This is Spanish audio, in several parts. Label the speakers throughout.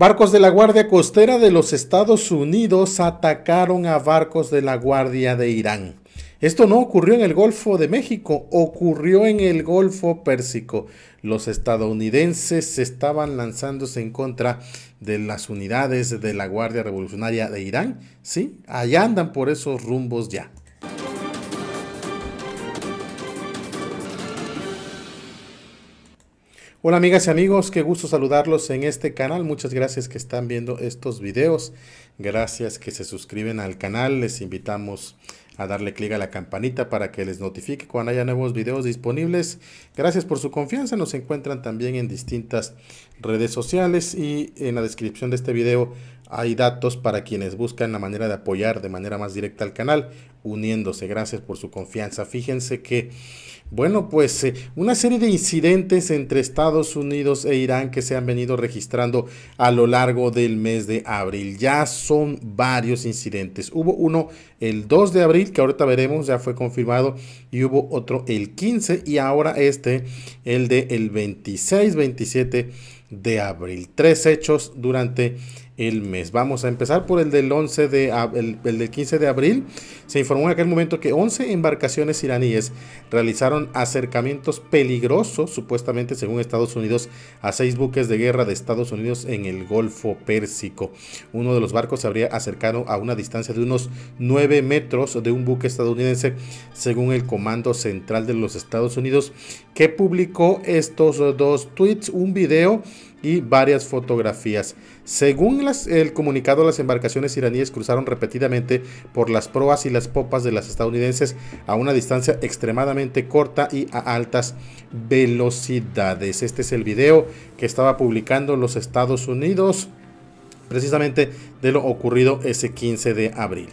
Speaker 1: Barcos de la Guardia Costera de los Estados Unidos atacaron a barcos de la Guardia de Irán. Esto no ocurrió en el Golfo de México, ocurrió en el Golfo Pérsico. Los estadounidenses estaban lanzándose en contra de las unidades de la Guardia Revolucionaria de Irán. Sí, allá andan por esos rumbos ya. Hola amigas y amigos, qué gusto saludarlos en este canal. Muchas gracias que están viendo estos videos. Gracias que se suscriben al canal. Les invitamos a darle clic a la campanita para que les notifique cuando haya nuevos videos disponibles. Gracias por su confianza. Nos encuentran también en distintas redes sociales y en la descripción de este video hay datos para quienes buscan la manera de apoyar de manera más directa al canal, uniéndose. Gracias por su confianza. Fíjense que, bueno, pues eh, una serie de incidentes entre Estados Unidos e Irán que se han venido registrando a lo largo del mes de abril. Ya son varios incidentes. Hubo uno el 2 de abril, que ahorita veremos, ya fue confirmado, y hubo otro el 15 y ahora este, el de el 26, 27 de abril. Tres hechos durante el mes. Vamos a empezar por el del, 11 de, el, del 15 de abril. Se informó en aquel momento que 11 embarcaciones iraníes realizaron acercamientos peligrosos, supuestamente según Estados Unidos, a seis buques de guerra de Estados Unidos en el Golfo Pérsico. Uno de los barcos se habría acercado a una distancia de unos 9 metros de un buque estadounidense, según el Comando Central de los Estados Unidos, que publicó estos dos tweets, un video y varias fotografías. Según el comunicado, las embarcaciones iraníes cruzaron repetidamente por las proas y las popas de las estadounidenses a una distancia extremadamente corta y a altas velocidades. Este es el video que estaba publicando los Estados Unidos precisamente de lo ocurrido ese 15 de abril.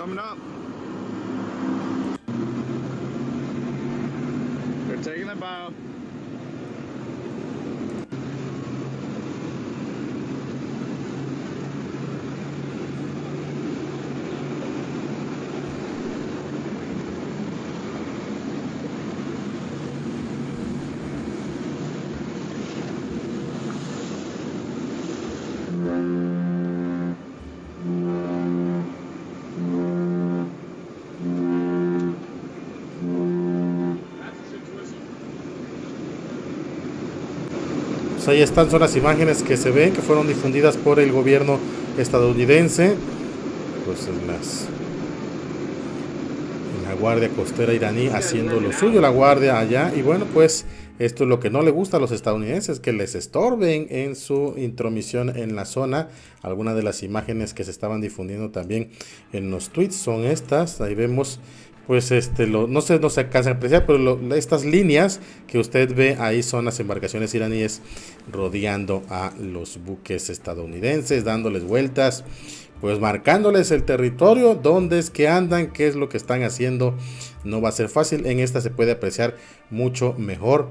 Speaker 1: coming up. They're taking the bow. ahí están, son las imágenes que se ven, que fueron difundidas por el gobierno estadounidense, pues en las en la guardia costera iraní haciendo lo suyo, la guardia allá, y bueno, pues esto es lo que no le gusta a los estadounidenses, que les estorben en su intromisión en la zona. Algunas de las imágenes que se estaban difundiendo también en los tweets son estas. Ahí vemos, pues, este, lo, no, se, no se alcanza a apreciar, pero estas líneas que usted ve ahí son las embarcaciones iraníes rodeando a los buques estadounidenses, dándoles vueltas. Pues marcándoles el territorio, dónde es que andan, qué es lo que están haciendo. No va a ser fácil. En esta se puede apreciar mucho mejor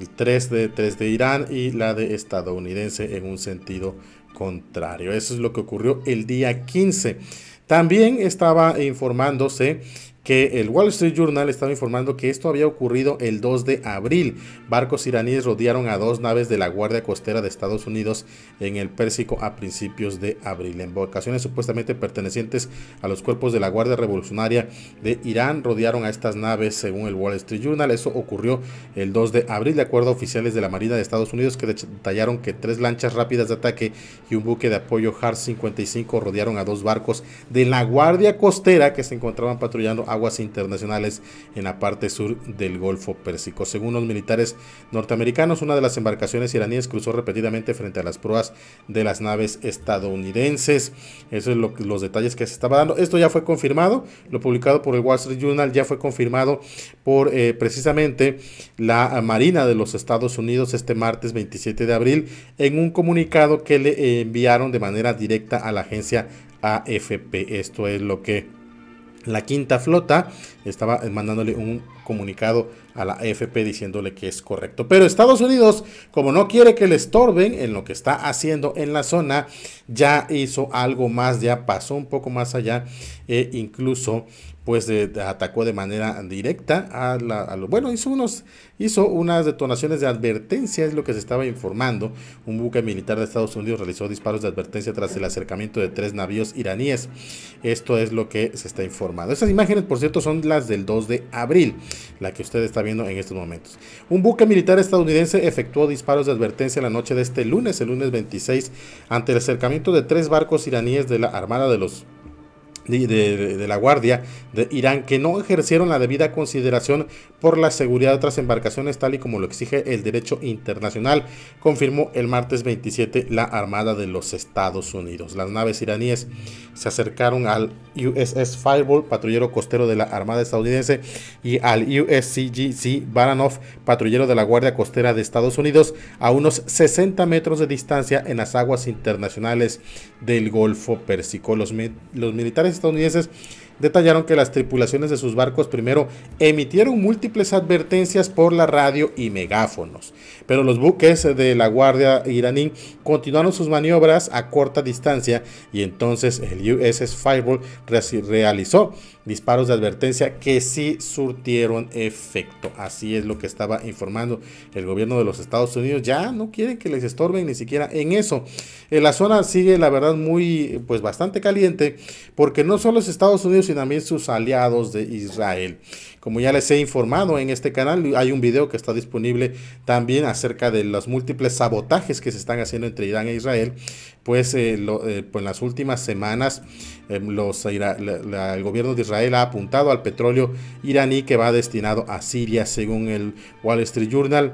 Speaker 1: el 3 de, 3 de Irán y la de estadounidense en un sentido contrario. Eso es lo que ocurrió el día 15. También estaba informándose que el Wall Street Journal estaba informando que esto había ocurrido el 2 de abril. Barcos iraníes rodearon a dos naves de la Guardia Costera de Estados Unidos en el Pérsico a principios de abril. Embarcaciones supuestamente pertenecientes a los cuerpos de la Guardia Revolucionaria de Irán rodearon a estas naves según el Wall Street Journal. Eso ocurrió el 2 de abril de acuerdo a oficiales de la Marina de Estados Unidos que detallaron que tres lanchas rápidas de ataque y un buque de apoyo HAR 55 rodearon a dos barcos de la Guardia Costera que se encontraban patrullando aguas internacionales en la parte sur del Golfo Pérsico. Según los militares norteamericanos, una de las embarcaciones iraníes cruzó repetidamente frente a las proas de las naves estadounidenses. Eso es lo, los detalles que se estaba dando. Esto ya fue confirmado, lo publicado por el Wall Street Journal ya fue confirmado por eh, precisamente la Marina de los Estados Unidos este martes 27 de abril en un comunicado que le enviaron de manera directa a la agencia AFP. Esto es lo que la quinta flota estaba mandándole un comunicado a la AFP diciéndole que es correcto. Pero Estados Unidos, como no quiere que le estorben en lo que está haciendo en la zona, ya hizo algo más, ya pasó un poco más allá e incluso pues atacó de manera directa a, la, lo, bueno hizo unos hizo unas detonaciones de advertencia es lo que se estaba informando un buque militar de Estados Unidos realizó disparos de advertencia tras el acercamiento de tres navíos iraníes esto es lo que se está informando esas imágenes por cierto son las del 2 de abril la que usted está viendo en estos momentos. Un buque militar estadounidense efectuó disparos de advertencia la noche de este lunes, el lunes 26, ante el acercamiento de tres barcos iraníes de la Armada de los de, la Guardia de Irán que no ejercieron la debida consideración por la seguridad de otras embarcaciones tal y como lo exige el derecho internacional, confirmó el martes 27 la Armada de los Estados Unidos. Las naves iraníes se acercaron al USS Fireball, patrullero costero de la Armada estadounidense, y al USCGC Baranov, patrullero de la Guardia Costera de Estados Unidos, a unos 60 metros de distancia en las aguas internacionales del Golfo Pérsico. Los, los militares estadounidenses detallaron que las tripulaciones de sus barcos primero emitieron múltiples advertencias por la radio y megáfonos, pero los buques de la Guardia iraní continuaron sus maniobras a corta distancia y entonces el USS Fireball realizó disparos de advertencia que sí surtieron efecto. Así es lo que estaba informando el gobierno de los Estados Unidos. Ya no quieren que les estorben ni siquiera en eso. Eh, la zona sigue la verdad muy, pues bastante caliente, porque no solo los Estados Unidos, y también sus aliados de Israel. Como ya les he informado en este canal, hay un video que está disponible también acerca de los múltiples sabotajes que se están haciendo entre Irán e Israel. Pues, eh, eh, pues en las últimas semanas eh, el gobierno de Israel ha apuntado al petróleo iraní que va destinado a Siria, según el Wall Street Journal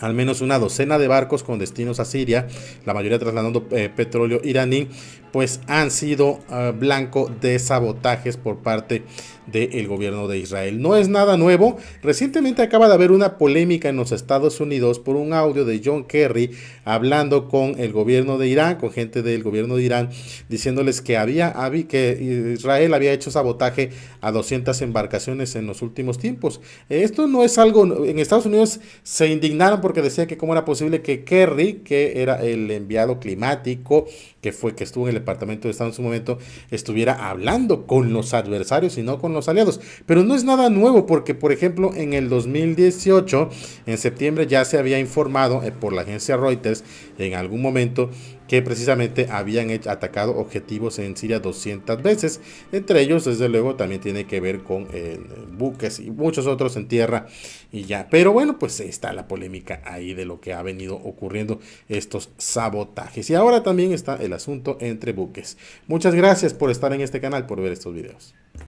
Speaker 1: al menos una docena de barcos con destinos a Siria, la mayoría trasladando eh, petróleo iraní, pues han sido eh, blanco de sabotajes por parte del gobierno de Israel. No es nada nuevo, recientemente acaba de haber una polémica en los Estados Unidos por un audio de John Kerry hablando con el gobierno de Irán, con gente del gobierno de Irán, diciéndoles que, había, que Israel había hecho sabotaje a 200 embarcaciones en los últimos tiempos. Esto no es algo, en Estados Unidos se indignaron porque decía que cómo era posible que Kerry, que era el enviado climático, que fue que estuvo en el Departamento de Estado en su momento, estuviera hablando con los adversarios y no con los aliados. Pero no es nada nuevo porque, por ejemplo, en el 2018, en septiembre, ya se había informado eh, por la agencia Reuters en algún momento que precisamente habían atacado objetivos en Siria 200 veces. Entre ellos, desde luego, también tiene que ver con eh, buques y muchos otros en tierra y ya. Pero bueno, pues está la polémica ahí de lo que ha venido ocurriendo estos sabotajes. Y ahora también está el asunto entre buques. Muchas gracias por estar en este canal, por ver estos videos.